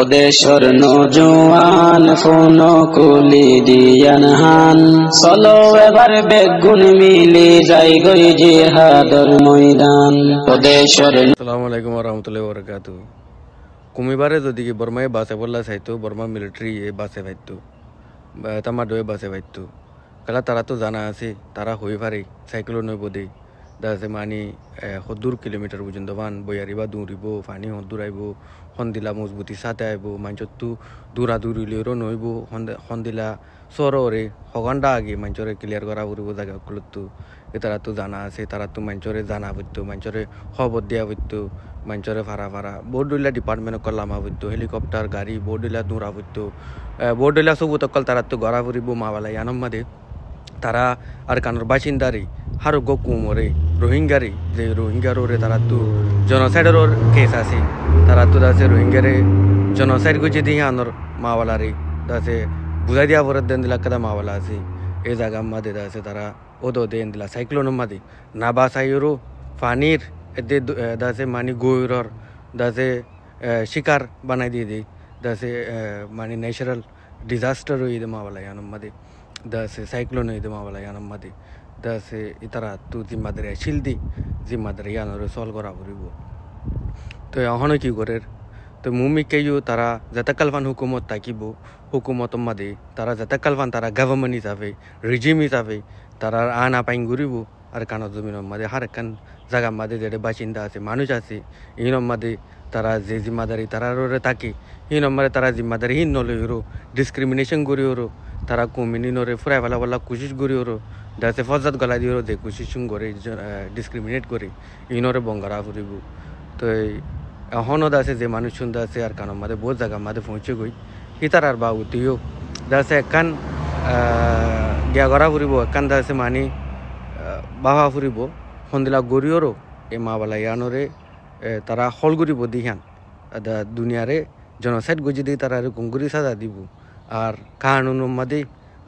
স্বদেশর নজুয়ান phone কুলি দিয়ান হান চলো এবার বেগুন মিলি যাই গই যে হাদর ময়দান স্বদেশর আসসালামু আলাইকুম রহমতুল্লাহ বরকাতু কুমিবারে যদি কি বর্মায় বাসে বললা চাইতো বর্মা মিলিটারি এ বাসে ভাইতো তামাডোয়ে বাসে ভাইতো কালা তারা তো জানা আছে তারা হয়ে পারে সাইকেলও নইব দেয় দাদাতে মানি কিলোমিটার পর্যন্ত বান বৈয়ারিবা দৌড়ব পানী সদ্দুর আহিব সন্দিলা মজবুতি চাতে আহিব মাঞ্চতো দূৰা দূৰিলেও নইব সন্দিলা চৰৰে সঘন্টা আগে মাঞ্চরে ক্লিয়ার কৰা পৰিব তারা তো জানা আছে তাৰাতো মাঞ্চরে জানা পত্য মাঞ্চরে খবৰ দিয়া পত্য মাঞ্চরে ভাড়া ভাড়া বৰদলীয়া ডিপাৰ্টমেণ্টক লামা পত্য হেলিকপ্টাৰ গাড়ী বৰদলীয়া দৌৰা পত্য বৰদৈলা চবুত অকল তাৰাতো গৰা পৰিব মাবালাই আনম্মাদে তারা আর কানোর বাসিন্দারে হারো কুমরে রোহিঙ্গারই যে রোহিঙ্গার ওরে তারা তো জনসাইডের ওর কেস আছে তারা তো আছে রোহিঙ্গারে জনসাইড গুজে দিয়ে আনোর মাওয়ালারে আছে বুঝাই দিয়া পরে দেন দিলা কাদা মাওয়ালা আছে এই জায়গা মাদে আছে তারা ও তো দেন দিলা সাইক্লোন মাদে না বাসাইরও পানির এতে দাসে মানি গৈরর দাসে শিকার বানাই দিয়ে দিই দাসে মানি ন্যাচারাল ডিজাস্টার হয়ে মাওয়ালা আনম্মাদে দাসে ಸೈಕ್ಲೋನ್ ಇದು ಮಾವಲ್ಲ ನಮ್ಮದಿ ದಸೆ ಈ ಥರ তু জিম্মাদারি শিলদি জিম্মাদারি ইয়ানোর সল করা পড়িব তো এখনো কি করে তো কেউ তারা কালফান হুকুমত থাকিব হুকুমত মাদে তারা জাতাকালফান তারা গভর্নমেন্ট হিসাবে রিজিম হিসাবে তারা আনা পাইন ঘুরিব আর কানত জমিন মাদি হার একখান জায়গার মাঝে যেটা বাসিন্দা আছে মানুষ আছে এই নম্বাদে তারা যে জিম্মাদারি তারা থাকে এই নম্বরে তারা জিম্মাদারি হীন নলে হরো ডিসক্রিমিনেশন করি হরো তারা কমিনিনরে ফুরাই ভালা ভালা কোশিশ করি ওর দাসে ফজাত গলা দিয়ে দে কোশিশ করে ডিসক্রিমিনেট করে ইনরে বঙ্গারা ঘুরিব তো এখনও দাসে যে মানুষজন দাসে আর কান মাদে বহু জায়গা মাদে পৌঁছে গই ইতার আর বা উতিও দাসে একান গিয়াগরা ঘুরিব একান দাসে মানি বাহা ফুরিব সন্দিলা গরি ওর এ মা বালা ইয়ানরে তারা হল ঘুরিব দিহান দুনিয়ারে জনসাইড গজি দিয়ে তারা আর কুঙ্গুরি সাদা দিব আর কানুন মাদি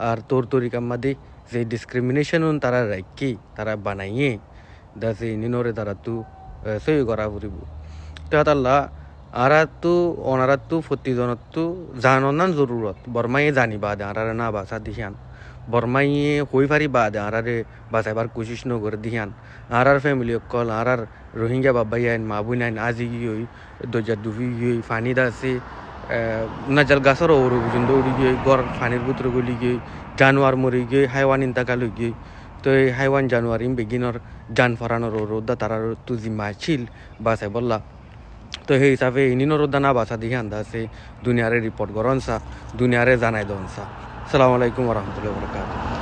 আর তোর তরিকা মাদি যে ডিসক্রিমিনেশন তারা রাখি তারা বানাইয়ে দা সে নিনরে তারা তু সই করা ফুরিব তাহলে তাল্লা আরা তো অনারা তো প্রতিজনত তো জাননান জরুরত বর্মাইয়ে জানিবা দে আরারে না বাসা দিহান বর্মাইয়ে হই ফারি বা দে আরারে বাঁচাইবার কুশিস নগর দিহান আরার ফ্যামিলি কল আরার রোহিঙ্গা বাবাই আইন মা বোন আইন আজি গিয়ে দরজা ডুবি গিয়ে ফানি দাসে নাজাল গাছৰ অৰু যোন উৰি গৈ গড় পানীৰ বুতৰ গলি গৈ জানুৱাৰ মৰি গৈ হাইৱান ইণ্টাকা লৈ গৈ তো এই হাইৱান জানুৱাৰী বেগিনৰ জান ফৰাণৰ ৰ'দা তাৰ আৰু তুজি মাছিল বাচাই বল্লা তো সেই হিচাপে ইনিনো ৰ'দা না বাচা দিহে আন্দা আছে দুনিয়াৰে ৰিপৰ্ট কৰ অনচা দুনিয়াৰে জানাই দ অনচা আচলাম আলাইকুম বৰহমতুল্লা বৰকাত